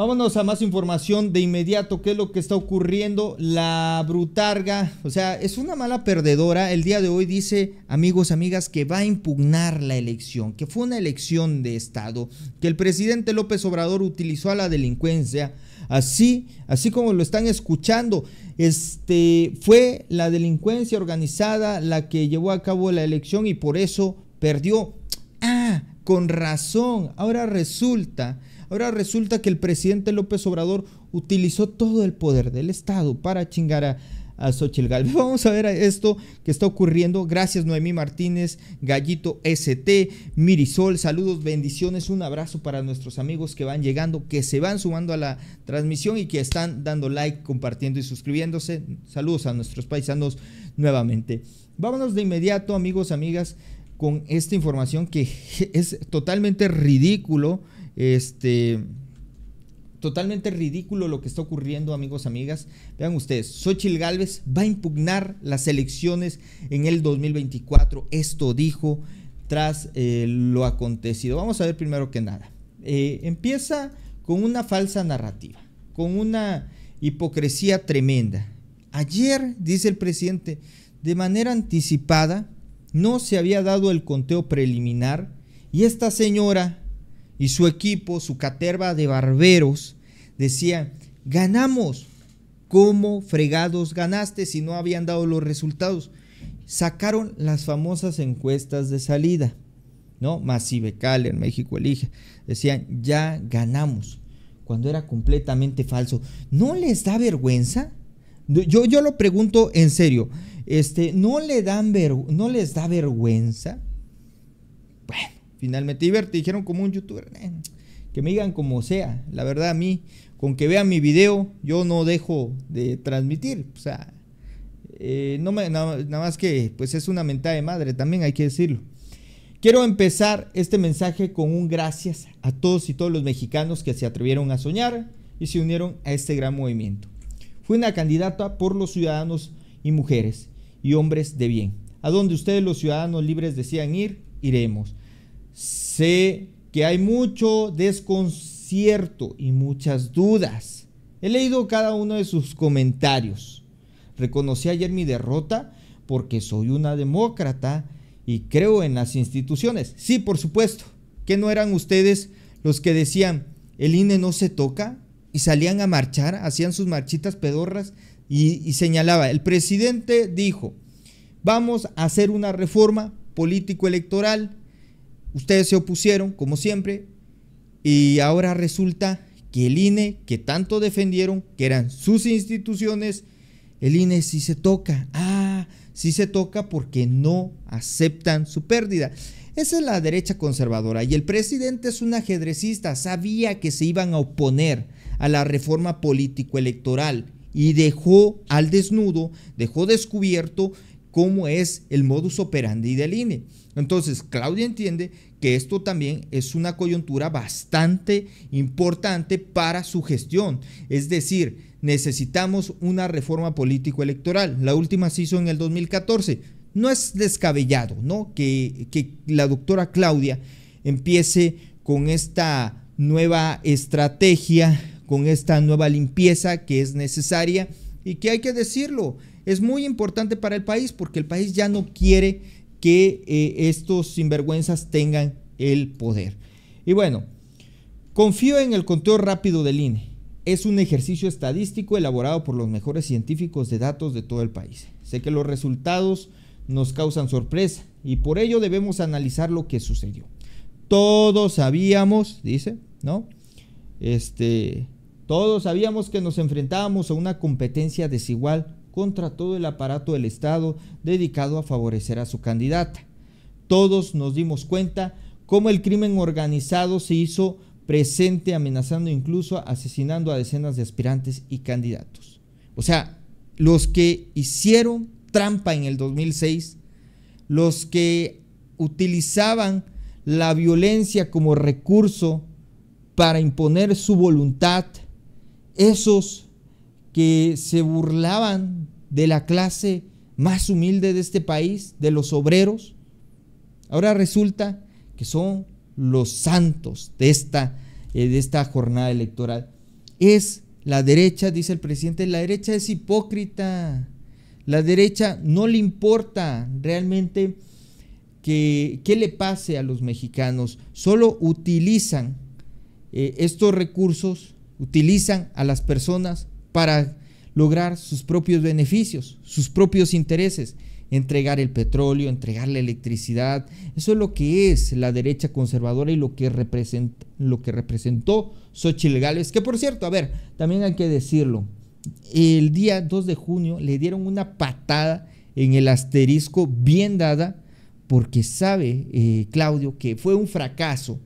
Vámonos a más información de inmediato. ¿Qué es lo que está ocurriendo? La Brutarga, o sea, es una mala perdedora. El día de hoy dice, amigos, amigas, que va a impugnar la elección, que fue una elección de Estado, que el presidente López Obrador utilizó a la delincuencia. Así, así como lo están escuchando, este, fue la delincuencia organizada la que llevó a cabo la elección y por eso perdió. Ah, con razón. Ahora resulta Ahora resulta que el presidente López Obrador utilizó todo el poder del Estado para chingar a, a Vamos a ver esto que está ocurriendo. Gracias Noemí Martínez, Gallito ST, Mirisol, saludos, bendiciones, un abrazo para nuestros amigos que van llegando, que se van sumando a la transmisión y que están dando like, compartiendo y suscribiéndose. Saludos a nuestros paisanos nuevamente. Vámonos de inmediato, amigos, amigas, con esta información que es totalmente ridículo, este, totalmente ridículo lo que está ocurriendo, amigos, amigas. Vean ustedes, Xochitl Gálvez va a impugnar las elecciones en el 2024. Esto dijo tras eh, lo acontecido. Vamos a ver primero que nada. Eh, empieza con una falsa narrativa, con una hipocresía tremenda. Ayer, dice el presidente, de manera anticipada, no se había dado el conteo preliminar y esta señora y su equipo, su caterva de barberos, decían, ganamos. ¿Cómo fregados ganaste si no habían dado los resultados? Sacaron las famosas encuestas de salida, ¿no? Masivecal en México elige. Decían, ya ganamos, cuando era completamente falso. ¿No les da vergüenza? Yo, lo pregunto en serio. Este, ¿no, le dan ¿No les da vergüenza? Bueno, finalmente, divertí. dijeron como un youtuber. Eh, que me digan como sea. La verdad, a mí, con que vean mi video, yo no dejo de transmitir. O sea, eh, no me, nada más que pues es una mentada de madre, también hay que decirlo. Quiero empezar este mensaje con un gracias a todos y todos los mexicanos que se atrevieron a soñar y se unieron a este gran movimiento. Fui una candidata por los ciudadanos y mujeres y hombres de bien. A donde ustedes los ciudadanos libres decían ir, iremos. Sé que hay mucho desconcierto y muchas dudas. He leído cada uno de sus comentarios. Reconocí ayer mi derrota porque soy una demócrata y creo en las instituciones. Sí, por supuesto, que no eran ustedes los que decían, el INE no se toca, y salían a marchar, hacían sus marchitas pedorras y, señalaba, el presidente dijo, vamos a hacer una reforma político-electoral, ustedes se opusieron, como siempre, y ahora resulta que el INE, que tanto defendieron, que eran sus instituciones, el INE sí se toca. Ah, si se toca porque no aceptan su pérdida. Esa es la derecha conservadora y el presidente es un ajedrecista, sabía que se iban a oponer a la reforma político-electoral y dejó al desnudo, dejó descubierto cómo es el modus operandi del INE. Entonces, Claudia entiende que esto también es una coyuntura bastante importante para su gestión. Es decir, necesitamos una reforma político-electoral. La última se hizo en el 2014. No es descabellado, ¿no? Que, que la doctora Claudia empiece con esta nueva estrategia, con esta nueva limpieza que es necesaria y que hay que decirlo, es muy importante para el país porque el país ya no quiere que eh, estos sinvergüenzas tengan el poder. Y bueno, confío en el conteo rápido del INE. Es un ejercicio estadístico elaborado por los mejores científicos de datos de todo el país. Sé que los resultados nos causan sorpresa y por ello debemos analizar lo que sucedió. Todos sabíamos, dice, ¿no? Este, todos sabíamos que nos enfrentábamos a una competencia desigual contra todo el aparato del Estado dedicado a favorecer a su candidata. Todos nos dimos cuenta cómo el crimen organizado se hizo presente amenazando incluso asesinando a decenas de aspirantes y candidatos. O sea, los que hicieron trampa en el 2006, los que utilizaban la violencia como recurso para imponer su voluntad, esos que se burlaban de la clase más humilde de este país, de los obreros, ahora resulta que son los santos de esta, eh, de esta jornada electoral. Es la derecha, dice el presidente, la derecha es hipócrita. La derecha no le importa realmente que, le pase a los mexicanos. Solo utilizan eh, estos recursos, utilizan a las personas para lograr sus propios beneficios, sus propios intereses, entregar el petróleo, entregar la electricidad. Eso es lo que es la derecha conservadora y lo que, representó Xochitl Gálvez. Que por cierto, a ver, también hay que decirlo, el día 2 de junio le dieron una patada en el asterisco bien dada porque sabe eh, Claudio que fue un fracaso.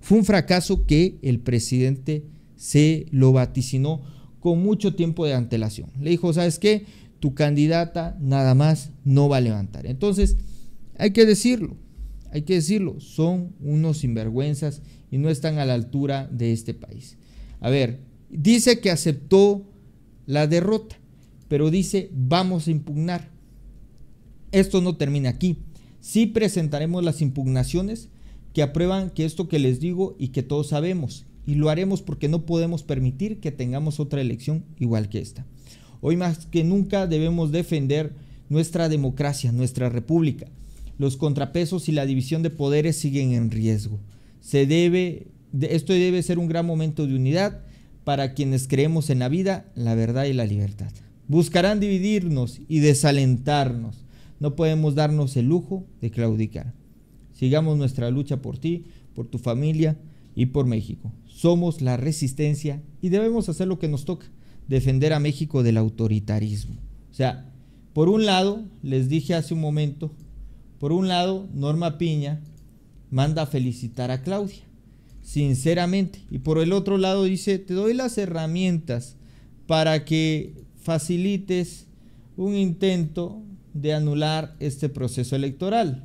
Fue un fracaso que el presidente se lo vaticinó con mucho tiempo de antelación. Le dijo, ¿sabes qué? Tu candidata nada más no va a levantar. Entonces, hay que decirlo, hay que decirlo, son unos sinvergüenzas y no están a la altura de este país. A ver, dice que aceptó la derrota, pero dice, vamos a impugnar. Esto no termina aquí. Sí presentaremos las impugnaciones que aprueban que esto que les digo y que todos sabemos, y lo haremos porque no podemos permitir que tengamos otra elección igual que esta. Hoy más que nunca debemos defender nuestra democracia, nuestra república. Los contrapesos y la división de poderes siguen en riesgo. Se debe, esto debe ser un gran momento de unidad para quienes creemos en la vida, la verdad y la libertad. Buscarán dividirnos y desalentarnos. No podemos darnos el lujo de claudicar. Sigamos nuestra lucha por ti, por tu familia, y por México. Somos la resistencia y debemos hacer lo que nos toca, defender a México del autoritarismo. O sea, por un lado, les dije hace un momento, por un lado, Norma Piña manda a felicitar a Claudia, sinceramente. Y por el otro lado dice, te doy las herramientas para que facilites un intento de anular este proceso electoral.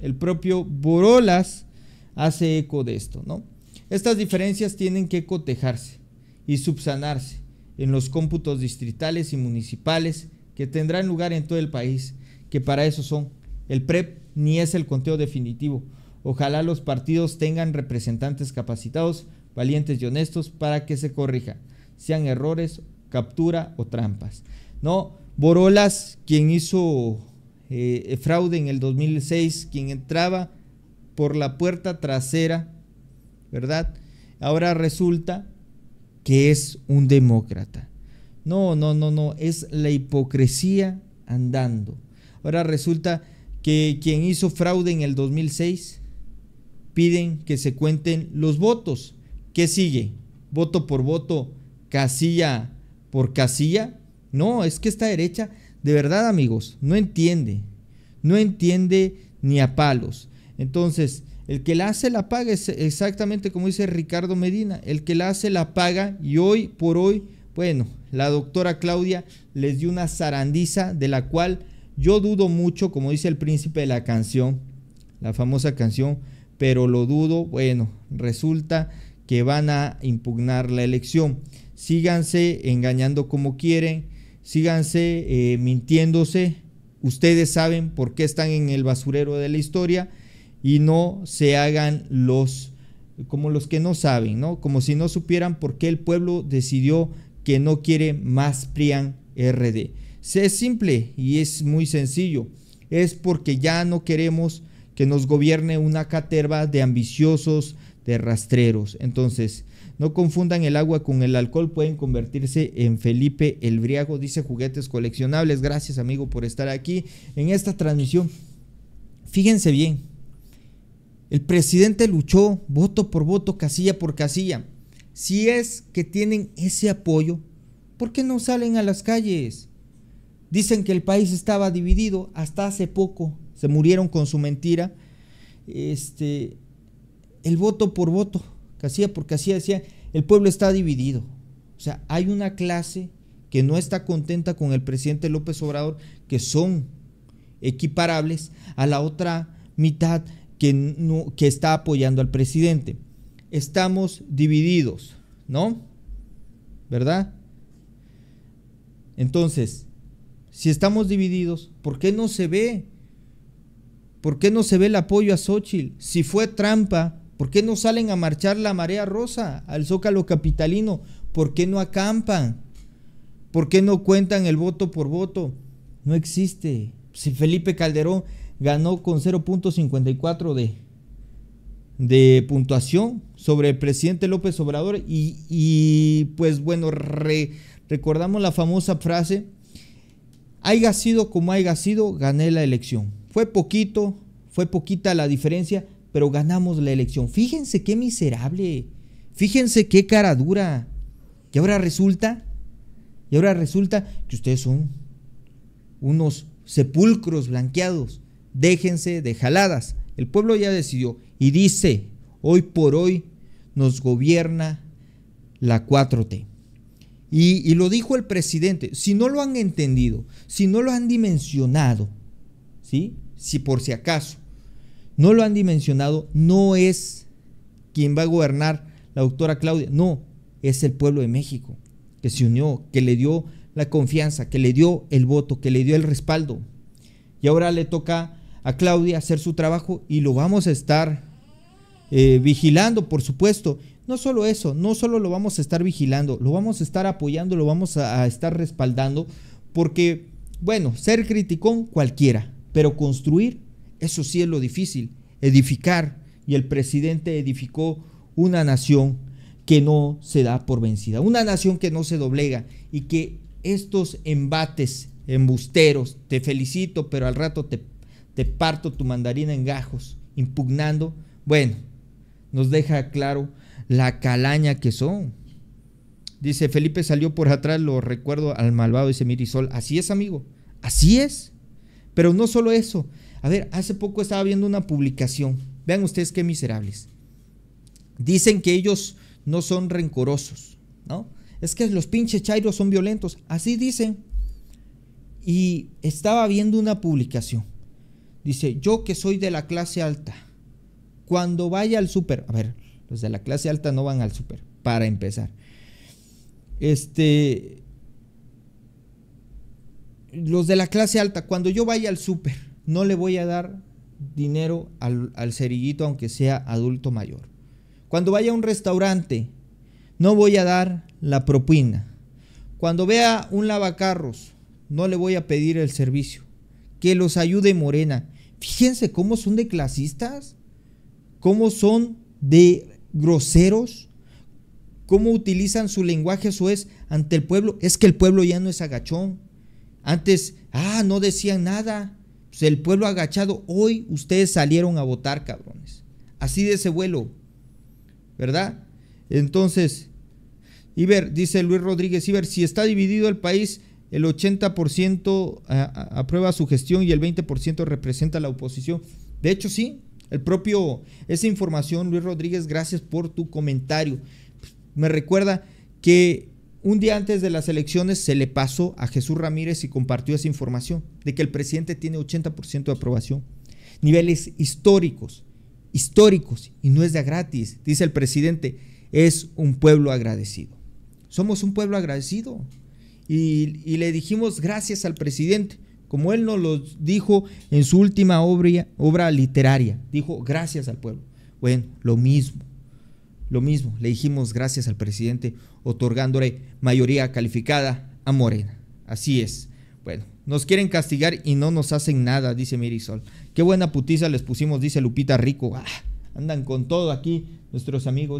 El propio Borolas hace eco de esto, ¿no? Estas diferencias tienen que cotejarse y subsanarse en los cómputos distritales y municipales que tendrán lugar en todo el país, que para eso son. El PREP e ni es el conteo definitivo. Ojalá los partidos tengan representantes capacitados, valientes y honestos para que se corrijan, sean errores, captura o trampas. No, Borolas, quien hizo eh, fraude en el 2006, quien entraba por la puerta trasera ¿verdad? Ahora resulta que es un demócrata. No, no, no, no, es la hipocresía andando. Ahora resulta que quien hizo fraude en el 2006 piden que se cuenten los votos. ¿Qué sigue? ¿Voto por voto? ¿Casilla por casilla? No, es que esta derecha, de verdad amigos, no entiende. No entiende ni a palos. Entonces, el que la hace la paga, es exactamente como dice Ricardo Medina, el que la hace la paga y hoy por hoy, bueno, la doctora Claudia les dio una zarandiza de la cual yo dudo mucho, como dice el príncipe de la canción, la famosa canción, pero lo dudo, bueno, resulta que van a impugnar la elección. Síganse engañando como quieren, síganse eh, mintiéndose, ustedes saben por qué están en el basurero de la historia y no se hagan los como los que no saben, ¿no? Como si no supieran por qué el pueblo decidió que no quiere más Prian RD. Es simple y es muy sencillo. Es porque ya no queremos que nos gobierne una caterva de ambiciosos, de rastreros. Entonces, no confundan el agua con el alcohol, pueden convertirse en Felipe el Briago, dice juguetes coleccionables. Gracias amigo por estar aquí en esta transmisión. Fíjense bien, el presidente luchó voto por voto, casilla por casilla. Si es que tienen ese apoyo, ¿por qué no salen a las calles? Dicen que el país estaba dividido hasta hace poco. Se murieron con su mentira. Este, el voto por voto, casilla por casilla, decía, el pueblo está dividido. O sea, hay una clase que no está contenta con el presidente López Obrador, que son equiparables a la otra mitad que, está apoyando al presidente. Estamos divididos, ¿no? ¿Verdad? Entonces, si estamos divididos, ¿por qué no se ve? ¿Por qué no se ve el apoyo a Xochitl? Si fue trampa, ¿por qué no salen a marchar la marea rosa al zócalo capitalino? ¿Por qué no acampan? ¿Por qué no cuentan el voto por voto? No existe. Si Felipe Calderón ganó con 0.54 de, de puntuación sobre el presidente López Obrador y, pues bueno, recordamos la famosa frase, haya sido como haya sido, gané la elección. Fue poquito, fue poquita la diferencia, pero ganamos la elección. Fíjense qué miserable, fíjense qué cara dura. Y ahora resulta, y ahora resulta que ustedes son unos sepulcros blanqueados déjense de jaladas. El pueblo ya decidió y dice, hoy por hoy nos gobierna la 4T. Y, lo dijo el presidente, si no lo han entendido, si no lo han dimensionado, ¿sí? si por si acaso no lo han dimensionado, no es quien va a gobernar la doctora Claudia, no, es el pueblo de México, que se unió, que le dio la confianza, que le dio el voto, que le dio el respaldo. Y ahora le toca a Claudia hacer su trabajo y lo vamos a estar eh, vigilando, por supuesto. No solo eso, no solo lo vamos a estar vigilando, lo vamos a estar apoyando, lo vamos a, a estar respaldando, porque, bueno, ser criticón cualquiera, pero construir, eso sí es lo difícil, edificar. Y el presidente edificó una nación que no se da por vencida, una nación que no se doblega y que estos embates embusteros, te felicito, pero al rato te te parto tu mandarina en gajos, impugnando. Bueno, nos deja claro la calaña que son. Dice, Felipe salió por atrás, lo recuerdo al malvado, dice Mirisol. Así es, amigo, así es. Pero no solo eso. A ver, hace poco estaba viendo una publicación. Vean ustedes qué miserables. Dicen que ellos no son rencorosos, ¿no? Es que los pinches chairos son violentos. Así dicen. Y estaba viendo una publicación Dice, yo que soy de la clase alta, cuando vaya al súper, a ver, los de la clase alta no van al súper, para empezar. Este, los de la clase alta, cuando yo vaya al súper, no le voy a dar dinero al, al, cerillito, aunque sea adulto mayor. Cuando vaya a un restaurante, no voy a dar la propina. Cuando vea un lavacarros, no le voy a pedir el servicio. Que los ayude Morena. Fíjense cómo son de clasistas, cómo son de groseros, cómo utilizan su lenguaje, suez ante el pueblo. Es que el pueblo ya no es agachón. Antes, ah, no decían nada. Pues, el pueblo agachado, hoy ustedes salieron a votar, cabrones. Así de ese vuelo, ¿verdad? Entonces, Iber, dice Luis Rodríguez Iber, si está dividido el país el 80% aprueba su gestión y el 20% representa la oposición. De hecho, sí, el propio, esa información, Luis Rodríguez, gracias por tu comentario. Me recuerda que un día antes de las elecciones se le pasó a Jesús Ramírez y compartió esa información de que el presidente tiene 80% de aprobación. Niveles históricos, históricos, y no es de gratis, dice el presidente, es un pueblo agradecido. Somos un pueblo agradecido y, le dijimos gracias al presidente, como él nos lo dijo en su última obra, literaria, dijo gracias al pueblo. Bueno, lo mismo, lo mismo, le dijimos gracias al presidente otorgándole mayoría calificada a Morena. Así es. Bueno, nos quieren castigar y no nos hacen nada, dice Mirisol. Qué buena putiza les pusimos, dice Lupita Rico. Ah, andan con todo aquí nuestros amigos.